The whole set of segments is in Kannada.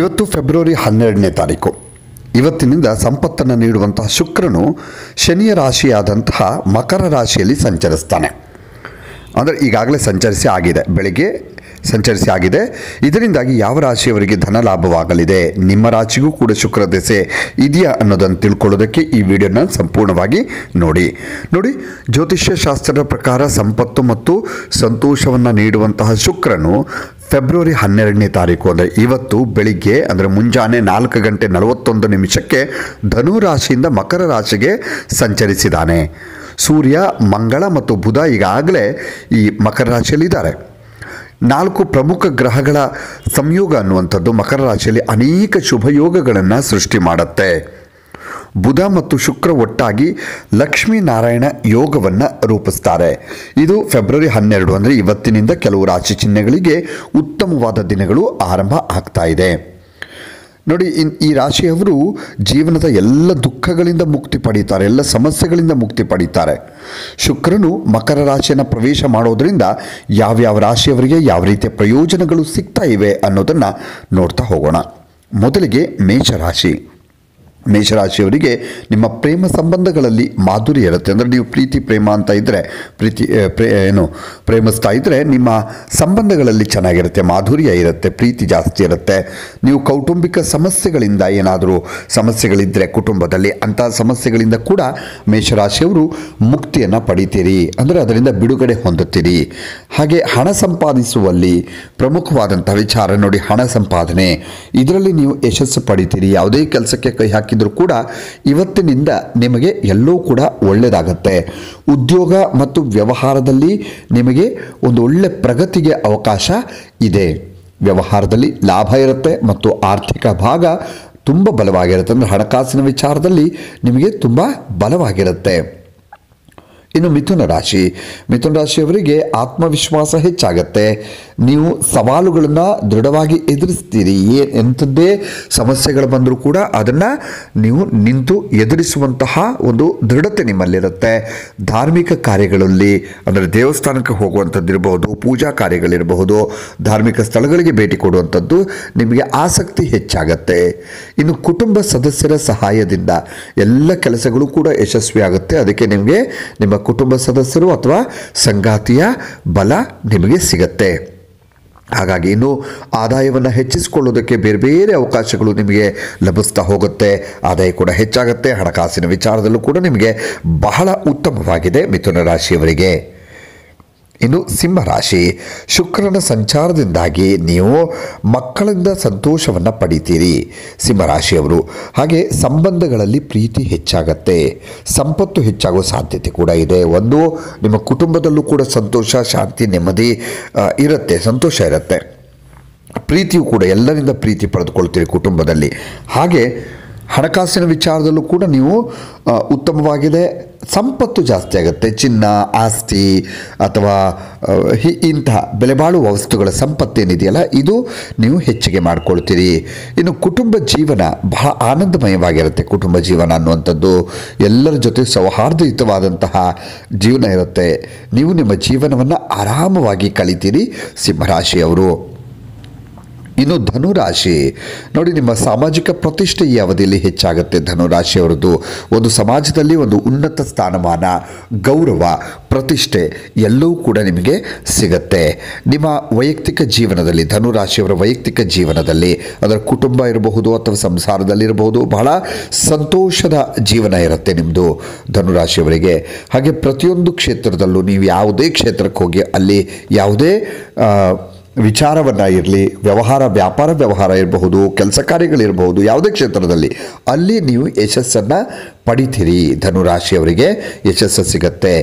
ಇವತ್ತು ಫೆಬ್ರವರಿ ಹನ್ನೆರಡನೇ ತಾರೀಕು ಇವತ್ತಿನಿಂದ ಸಂಪತ್ತನ್ನು ನೀಡುವಂತಹ ಶುಕ್ರನು ಶನಿಯ ರಾಶಿಯಾದಂತಹ ಮಕರ ರಾಶಿಯಲ್ಲಿ ಸಂಚರಿಸ್ತಾನೆ ಅಂದರೆ ಈಗಾಗಲೇ ಸಂಚರಿಸಿ ಆಗಿದೆ ಬೆಳಿಗ್ಗೆ ಸಂಚರಿಸಿ ಆಗಿದೆ ಇದರಿಂದಾಗಿ ಯಾವ ರಾಶಿಯವರಿಗೆ ಧನ ಲಾಭವಾಗಲಿದೆ ನಿಮ್ಮ ರಾಶಿಗೂ ಕೂಡ ಶುಕ್ರ ದೆಸೆ ಇದೆಯಾ ಅನ್ನೋದನ್ನು ತಿಳ್ಕೊಳ್ಳೋದಕ್ಕೆ ಈ ವಿಡಿಯೋನ ಸಂಪೂರ್ಣವಾಗಿ ನೋಡಿ ನೋಡಿ ಜ್ಯೋತಿಷ್ಯ ಶಾಸ್ತ್ರದ ಪ್ರಕಾರ ಸಂಪತ್ತು ಮತ್ತು ಸಂತೋಷವನ್ನು ನೀಡುವಂತಹ ಶುಕ್ರನು ಫೆಬ್ರವರಿ ಹನ್ನೆರಡನೇ ತಾರೀಕು ಅಂದರೆ ಇವತ್ತು ಬೆಳಿಗ್ಗೆ ಅಂದರೆ ಮುಂಜಾನೆ ನಾಲ್ಕು ಗಂಟೆ ನಲವತ್ತೊಂದು ನಿಮಿಷಕ್ಕೆ ಧನು ರಾಶಿಯಿಂದ ಮಕರ ರಾಶಿಗೆ ಸಂಚರಿಸಿದ್ದಾನೆ ಸೂರ್ಯ ಮಂಗಳ ಮತ್ತು ಬುಧ ಈಗಾಗಲೇ ಈ ಮಕರ ರಾಶಿಯಲ್ಲಿದ್ದಾರೆ ನಾಲ್ಕು ಪ್ರಮುಖ ಗ್ರಹಗಳ ಸಂಯೋಗ ಅನ್ನುವಂಥದ್ದು ಮಕರ ರಾಶಿಯಲ್ಲಿ ಅನೇಕ ಶುಭಯೋಗಗಳನ್ನು ಸೃಷ್ಟಿ ಮಾಡುತ್ತೆ ಬುಧ ಮತ್ತು ಶುಕ್ರ ಒಟ್ಟಾಗಿ ಲಕ್ಷ್ಮೀನಾರಾಯಣ ಯೋಗವನ್ನು ರೂಪಿಸ್ತಾರೆ ಇದು ಫೆಬ್ರವರಿ ಹನ್ನೆರಡು ಅಂದರೆ ಇವತ್ತಿನಿಂದ ಕೆಲವು ರಾಶಿ ಚಿಹ್ನೆಗಳಿಗೆ ಉತ್ತಮವಾದ ದಿನಗಳು ಆರಂಭ ಆಗ್ತಾ ಇದೆ ನೋಡಿ ಈ ರಾಶಿಯವರು ಜೀವನದ ಎಲ್ಲ ದುಃಖಗಳಿಂದ ಮುಕ್ತಿ ಪಡೀತಾರೆ ಎಲ್ಲ ಸಮಸ್ಯೆಗಳಿಂದ ಮುಕ್ತಿ ಪಡೀತಾರೆ ಶುಕ್ರನು ಮಕರ ರಾಶಿಯನ್ನು ಪ್ರವೇಶ ಮಾಡೋದರಿಂದ ಯಾವ್ಯಾವ ರಾಶಿಯವರಿಗೆ ಯಾವ ರೀತಿಯ ಪ್ರಯೋಜನಗಳು ಸಿಗ್ತಾ ಇವೆ ಅನ್ನೋದನ್ನು ನೋಡ್ತಾ ಹೋಗೋಣ ಮೊದಲಿಗೆ ಮೇಷರಾಶಿ ಮೇಷರಾಶಿಯವರಿಗೆ ನಿಮ್ಮ ಪ್ರೇಮ ಸಂಬಂಧಗಳಲ್ಲಿ ಮಾಧುರಿ ಇರುತ್ತೆ ಅಂದರೆ ನೀವು ಪ್ರೀತಿ ಪ್ರೇಮ ಅಂತ ಇದ್ದರೆ ಪ್ರೀತಿ ಪ್ರೇ ಏನು ಪ್ರೇಮಿಸ್ತಾ ಇದ್ದರೆ ನಿಮ್ಮ ಸಂಬಂಧಗಳಲ್ಲಿ ಚೆನ್ನಾಗಿರುತ್ತೆ ಮಾಧುರ್ಯ ಇರುತ್ತೆ ಪ್ರೀತಿ ಜಾಸ್ತಿ ಇರುತ್ತೆ ನೀವು ಕೌಟುಂಬಿಕ ಸಮಸ್ಯೆಗಳಿಂದ ಏನಾದರೂ ಸಮಸ್ಯೆಗಳಿದ್ದರೆ ಕುಟುಂಬದಲ್ಲಿ ಅಂಥ ಸಮಸ್ಯೆಗಳಿಂದ ಕೂಡ ಮೇಷರಾಶಿಯವರು ಮುಕ್ತಿಯನ್ನು ಪಡಿತೀರಿ ಅಂದರೆ ಅದರಿಂದ ಬಿಡುಗಡೆ ಹೊಂದುತ್ತೀರಿ ಹಾಗೆ ಹಣ ಸಂಪಾದಿಸುವಲ್ಲಿ ಪ್ರಮುಖವಾದಂಥ ವಿಚಾರ ನೋಡಿ ಹಣ ಸಂಪಾದನೆ ಇದರಲ್ಲಿ ನೀವು ಯಶಸ್ಸು ಪಡಿತೀರಿ ಯಾವುದೇ ಕೆಲಸಕ್ಕೆ ಕೈ ಹಾಕಿ ಹಾಕಿದರೂ ಕೂಡ ಇವತ್ತಿನಿಂದ ನಿಮಗೆ ಎಲ್ಲವೂ ಕೂಡ ಒಳ್ಳೆಯದಾಗತ್ತೆ ಉದ್ಯೋಗ ಮತ್ತು ವ್ಯವಹಾರದಲ್ಲಿ ನಿಮಗೆ ಒಂದು ಒಳ್ಳೆ ಪ್ರಗತಿಗೆ ಅವಕಾಶ ಇದೆ ವ್ಯವಹಾರದಲ್ಲಿ ಲಾಭ ಇರುತ್ತೆ ಮತ್ತು ಆರ್ಥಿಕ ಭಾಗ ತುಂಬ ಬಲವಾಗಿರುತ್ತೆ ಅಂದರೆ ಹಣಕಾಸಿನ ವಿಚಾರದಲ್ಲಿ ನಿಮಗೆ ತುಂಬ ಬಲವಾಗಿರುತ್ತೆ ಇನ್ನು ಮಿಥುನ ರಾಶಿ ಮಿಥುನ ರಾಶಿಯವರಿಗೆ ಆತ್ಮವಿಶ್ವಾಸ ಹೆಚ್ಚಾಗತ್ತೆ ನೀವು ಸವಾಲುಗಳನ್ನು ದೃಢವಾಗಿ ಎದುರಿಸ್ತೀರಿ ಏನು ಎಂಥದ್ದೇ ಸಮಸ್ಯೆಗಳು ಬಂದರೂ ಕೂಡ ಅದನ್ನು ನೀವು ನಿಂತು ಎದುರಿಸುವಂತಹ ಒಂದು ದೃಢತೆ ನಿಮ್ಮಲ್ಲಿರುತ್ತೆ ಧಾರ್ಮಿಕ ಕಾರ್ಯಗಳಲ್ಲಿ ಅಂದರೆ ದೇವಸ್ಥಾನಕ್ಕೆ ಹೋಗುವಂಥದ್ದಿರಬಹುದು ಪೂಜಾ ಕಾರ್ಯಗಳಿರಬಹುದು ಧಾರ್ಮಿಕ ಸ್ಥಳಗಳಿಗೆ ಭೇಟಿ ಕೊಡುವಂಥದ್ದು ನಿಮಗೆ ಆಸಕ್ತಿ ಹೆಚ್ಚಾಗತ್ತೆ ಇನ್ನು ಕುಟುಂಬ ಸದಸ್ಯರ ಸಹಾಯದಿಂದ ಎಲ್ಲ ಕೆಲಸಗಳು ಕೂಡ ಯಶಸ್ವಿಯಾಗುತ್ತೆ ಅದಕ್ಕೆ ನಿಮಗೆ ನಿಮ್ಮ ಕುಟುಂಬ ಸದಸ್ಯರು ಅಥವಾ ಸಂಗಾತಿಯ ಬಲ ನಿಮಗೆ ಸಿಗತ್ತೆ ಹಾಗಾಗಿ ಇನ್ನು ಆದಾಯವನ್ನು ಹೆಚ್ಚಿಸಿಕೊಳ್ಳೋದಕ್ಕೆ ಬೇರೆ ಬೇರೆ ಅವಕಾಶಗಳು ನಿಮಗೆ ಲಭಿಸ್ತಾ ಹೋಗುತ್ತೆ ಆದಾಯ ಕೂಡ ಹೆಚ್ಚಾಗುತ್ತೆ ಹಣಕಾಸಿನ ವಿಚಾರದಲ್ಲೂ ಕೂಡ ನಿಮಗೆ ಬಹಳ ಉತ್ತಮವಾಗಿದೆ ಮಿಥುನ ರಾಶಿಯವರಿಗೆ ಇನ್ನು ಸಿಂಹರಾಶಿ ಶುಕ್ರನ ಸಂಚಾರದಿಂದಾಗಿ ನೀವು ಮಕ್ಕಳಿಂದ ಸಂತೋಷವನ್ನು ಪಡಿತೀರಿ ಸಿಂಹರಾಶಿಯವರು ಹಾಗೆ ಸಂಬಂಧಗಳಲ್ಲಿ ಪ್ರೀತಿ ಹೆಚ್ಚಾಗತ್ತೆ ಸಂಪತ್ತು ಹೆಚ್ಚಾಗೋ ಸಾಧ್ಯತೆ ಕೂಡ ಇದೆ ಒಂದು ನಿಮ್ಮ ಕುಟುಂಬದಲ್ಲೂ ಕೂಡ ಸಂತೋಷ ಶಾಂತಿ ನೆಮ್ಮದಿ ಇರುತ್ತೆ ಸಂತೋಷ ಇರುತ್ತೆ ಪ್ರೀತಿಯು ಕೂಡ ಎಲ್ಲರಿಂದ ಪ್ರೀತಿ ಪಡೆದುಕೊಳ್ತೀರಿ ಕುಟುಂಬದಲ್ಲಿ ಹಾಗೆ ಹಣಕಾಸಿನ ವಿಚಾರದಲ್ಲೂ ಕೂಡ ನೀವು ಉತ್ತಮವಾಗಿದೆ ಸಂಪತ್ತು ಜಾಸ್ತಿ ಆಗುತ್ತೆ ಚಿನ್ನ ಆಸ್ತಿ ಅಥವಾ ಹಿ ಇಂತಹ ಬೆಲೆಬಾಳುವ ವಸ್ತುಗಳ ಸಂಪತ್ತೇನಿದೆಯಲ್ಲ ಇದು ನೀವು ಹೆಚ್ಚಿಗೆ ಮಾಡಿಕೊಳ್ತೀರಿ ಇನ್ನು ಕುಟುಂಬ ಜೀವನ ಬಹಳ ಆನಂದಮಯವಾಗಿರುತ್ತೆ ಕುಟುಂಬ ಜೀವನ ಅನ್ನುವಂಥದ್ದು ಎಲ್ಲರ ಜೊತೆ ಸೌಹಾರ್ದಯುತವಾದಂತಹ ಜೀವನ ಇರುತ್ತೆ ನೀವು ನಿಮ್ಮ ಜೀವನವನ್ನು ಆರಾಮವಾಗಿ ಕಳಿತೀರಿ ಸಿಂಹರಾಶಿಯವರು ಇನ್ನು ಧನುರಾಶಿ ನೋಡಿ ನಿಮ್ಮ ಸಾಮಾಜಿಕ ಪ್ರತಿಷ್ಠೆ ಈ ಅವಧಿಯಲ್ಲಿ ಹೆಚ್ಚಾಗುತ್ತೆ ಧನುರಾಶಿಯವರದ್ದು ಒಂದು ಸಮಾಜದಲ್ಲಿ ಒಂದು ಉನ್ನತ ಸ್ಥಾನಮಾನ ಗೌರವ ಪ್ರತಿಷ್ಠೆ ಎಲ್ಲವೂ ಕೂಡ ನಿಮಗೆ ಸಿಗತ್ತೆ ನಿಮ್ಮ ವೈಯಕ್ತಿಕ ಜೀವನದಲ್ಲಿ ಧನುರಾಶಿಯವರ ವೈಯಕ್ತಿಕ ಜೀವನದಲ್ಲಿ ಅದರ ಕುಟುಂಬ ಇರಬಹುದು ಅಥವಾ ಸಂಸಾರದಲ್ಲಿರಬಹುದು ಬಹಳ ಸಂತೋಷದ ಜೀವನ ಇರುತ್ತೆ ನಿಮ್ಮದು ಧನುರಾಶಿಯವರಿಗೆ ಹಾಗೆ ಪ್ರತಿಯೊಂದು ಕ್ಷೇತ್ರದಲ್ಲೂ ನೀವು ಯಾವುದೇ ಕ್ಷೇತ್ರಕ್ಕೆ ಹೋಗಿ ಅಲ್ಲಿ ಯಾವುದೇ ವಿಚಾರವನ್ನು ಇರಲಿ ವ್ಯವಹಾರ ವ್ಯಾಪಾರ ವ್ಯವಹಾರ ಇರಬಹುದು ಕೆಲಸ ಕಾರ್ಯಗಳಿರಬಹುದು ಯಾವುದೇ ಕ್ಷೇತ್ರದಲ್ಲಿ ಅಲ್ಲಿ ನೀವು ಯಶಸ್ಸನ್ನು ಪಡಿತೀರಿ ಧನುರಾಶಿಯವರಿಗೆ ಯಶಸ್ಸು ಸಿಗತ್ತೆ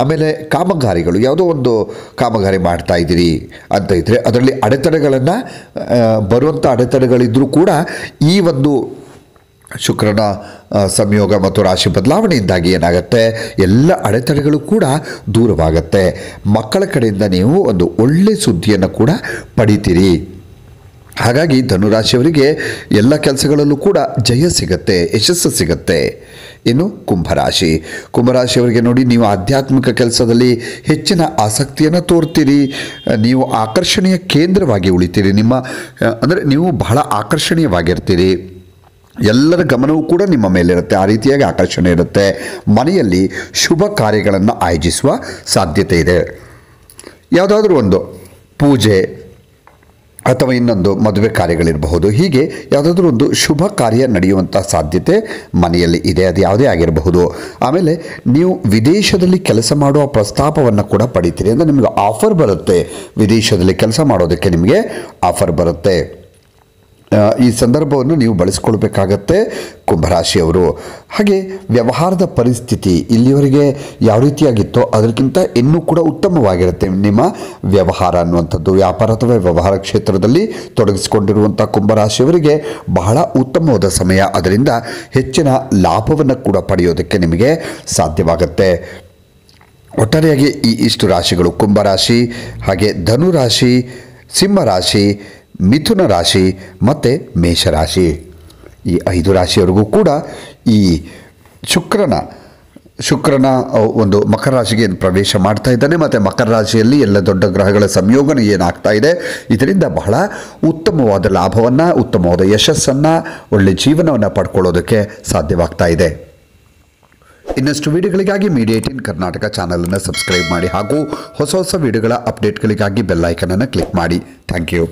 ಆಮೇಲೆ ಕಾಮಗಾರಿಗಳು ಯಾವುದೋ ಒಂದು ಕಾಮಗಾರಿ ಮಾಡ್ತಾ ಇದ್ದೀರಿ ಅಂತ ಇದ್ದರೆ ಅದರಲ್ಲಿ ಅಡೆತಡೆಗಳನ್ನು ಬರುವಂಥ ಅಡೆತಡೆಗಳಿದ್ದರೂ ಕೂಡ ಈ ಒಂದು ಶುಕ್ರನ ಸಂಯೋಗ ಮತ್ತು ರಾಶಿ ಬದಲಾವಣೆಯಿಂದಾಗಿ ಏನಾಗುತ್ತೆ ಎಲ್ಲ ಅಡೆತಡೆಗಳು ಕೂಡ ದೂರವಾಗುತ್ತೆ ಮಕ್ಕಳ ಕಡೆಯಿಂದ ನೀವು ಒಂದು ಒಳ್ಳೆ ಸುದ್ದಿಯನ್ನು ಕೂಡ ಪಡಿತೀರಿ ಹಾಗಾಗಿ ಧನುರಾಶಿಯವರಿಗೆ ಎಲ್ಲ ಕೆಲಸಗಳಲ್ಲೂ ಕೂಡ ಜಯ ಸಿಗತ್ತೆ ಯಶಸ್ಸು ಸಿಗತ್ತೆ ಇನ್ನು ಕುಂಭರಾಶಿ ಕುಂಭರಾಶಿಯವರಿಗೆ ನೋಡಿ ನೀವು ಆಧ್ಯಾತ್ಮಿಕ ಕೆಲಸದಲ್ಲಿ ಹೆಚ್ಚಿನ ಆಸಕ್ತಿಯನ್ನು ತೋರ್ತೀರಿ ನೀವು ಆಕರ್ಷಣೀಯ ಕೇಂದ್ರವಾಗಿ ಉಳಿತೀರಿ ನಿಮ್ಮ ಅಂದರೆ ನೀವು ಬಹಳ ಆಕರ್ಷಣೀಯವಾಗಿರ್ತೀರಿ ಎಲ್ಲರ ಗಮನವೂ ಕೂಡ ನಿಮ್ಮ ಮೇಲಿರುತ್ತೆ ಆ ರೀತಿಯಾಗಿ ಆಕರ್ಷಣೆ ಇರುತ್ತೆ ಮನೆಯಲ್ಲಿ ಶುಭ ಕಾರ್ಯಗಳನ್ನು ಆಯೋಜಿಸುವ ಸಾಧ್ಯತೆ ಇದೆ ಯಾವುದಾದ್ರೂ ಒಂದು ಪೂಜೆ ಅಥವಾ ಇನ್ನೊಂದು ಮದುವೆ ಕಾರ್ಯಗಳಿರಬಹುದು ಹೀಗೆ ಯಾವುದಾದ್ರೂ ಒಂದು ಶುಭ ಕಾರ್ಯ ನಡೆಯುವಂಥ ಸಾಧ್ಯತೆ ಮನೆಯಲ್ಲಿ ಇದೆ ಅದು ಯಾವುದೇ ಆಗಿರಬಹುದು ಆಮೇಲೆ ನೀವು ವಿದೇಶದಲ್ಲಿ ಕೆಲಸ ಮಾಡುವ ಪ್ರಸ್ತಾಪವನ್ನು ಕೂಡ ಪಡಿತೀರಿ ಅಂದರೆ ನಿಮಗೆ ಆಫರ್ ಬರುತ್ತೆ ವಿದೇಶದಲ್ಲಿ ಕೆಲಸ ಮಾಡೋದಕ್ಕೆ ನಿಮಗೆ ಆಫರ್ ಬರುತ್ತೆ ಈ ಸಂದರ್ಭವನ್ನು ನೀವು ಬಳಸ್ಕೊಳ್ಬೇಕಾಗತ್ತೆ ಕುಂಭರಾಶಿಯವರು ಹಾಗೆ ವ್ಯವಹಾರದ ಪರಿಸ್ಥಿತಿ ಇಲ್ಲಿವರೆಗೆ ಯಾವ ರೀತಿಯಾಗಿತ್ತೋ ಅದಕ್ಕಿಂತ ಇನ್ನೂ ಕೂಡ ಉತ್ತಮವಾಗಿರುತ್ತೆ ನಿಮ್ಮ ವ್ಯವಹಾರ ಅನ್ನುವಂಥದ್ದು ವ್ಯಾಪಾರ ಅಥವಾ ವ್ಯವಹಾರ ಕ್ಷೇತ್ರದಲ್ಲಿ ತೊಡಗಿಸಿಕೊಂಡಿರುವಂಥ ಕುಂಭರಾಶಿಯವರಿಗೆ ಬಹಳ ಉತ್ತಮವಾದ ಸಮಯ ಅದರಿಂದ ಹೆಚ್ಚಿನ ಲಾಭವನ್ನು ಕೂಡ ಪಡೆಯೋದಕ್ಕೆ ನಿಮಗೆ ಸಾಧ್ಯವಾಗುತ್ತೆ ಒಟ್ಟಾರೆಯಾಗಿ ಈ ಇಷ್ಟು ರಾಶಿಗಳು ಕುಂಭರಾಶಿ ಹಾಗೆ ಧನುರಾಶಿ ಸಿಂಹರಾಶಿ ಮಿಥುನ ರಾಶಿ ಮತ್ತು ಮೇಷರಾಶಿ ಈ ಐದು ರಾಶಿಯವರೆಗೂ ಕೂಡ ಈ ಶುಕ್ರನ ಶುಕ್ರನ ಒಂದು ಮಕರ ರಾಶಿಗೆ ಏನು ಪ್ರವೇಶ ಮಾಡ್ತಾ ಇದ್ದಾನೆ ಮತ್ತು ಮಕರ ರಾಶಿಯಲ್ಲಿ ಎಲ್ಲ ದೊಡ್ಡ ಗ್ರಹಗಳ ಸಂಯೋಗನ ಏನಾಗ್ತಾ ಇದೆ ಇದರಿಂದ ಬಹಳ ಉತ್ತಮವಾದ ಲಾಭವನ್ನು ಉತ್ತಮವಾದ ಯಶಸ್ಸನ್ನು ಒಳ್ಳೆಯ ಜೀವನವನ್ನು ಪಡ್ಕೊಳ್ಳೋದಕ್ಕೆ ಸಾಧ್ಯವಾಗ್ತಾ ಇದೆ ಇನ್ನಷ್ಟು ವಿಡಿಯೋಗಳಿಗಾಗಿ ಮೀಡಿಯಾ ಇನ್ ಕರ್ನಾಟಕ ಚಾನಲನ್ನು ಸಬ್ಸ್ಕ್ರೈಬ್ ಮಾಡಿ ಹಾಗೂ ಹೊಸ ಹೊಸ ವಿಡಿಯೋಗಳ ಅಪ್ಡೇಟ್ಗಳಿಗಾಗಿ ಬೆಲ್ಲೈಕನನ್ನು ಕ್ಲಿಕ್ ಮಾಡಿ ಥ್ಯಾಂಕ್ ಯು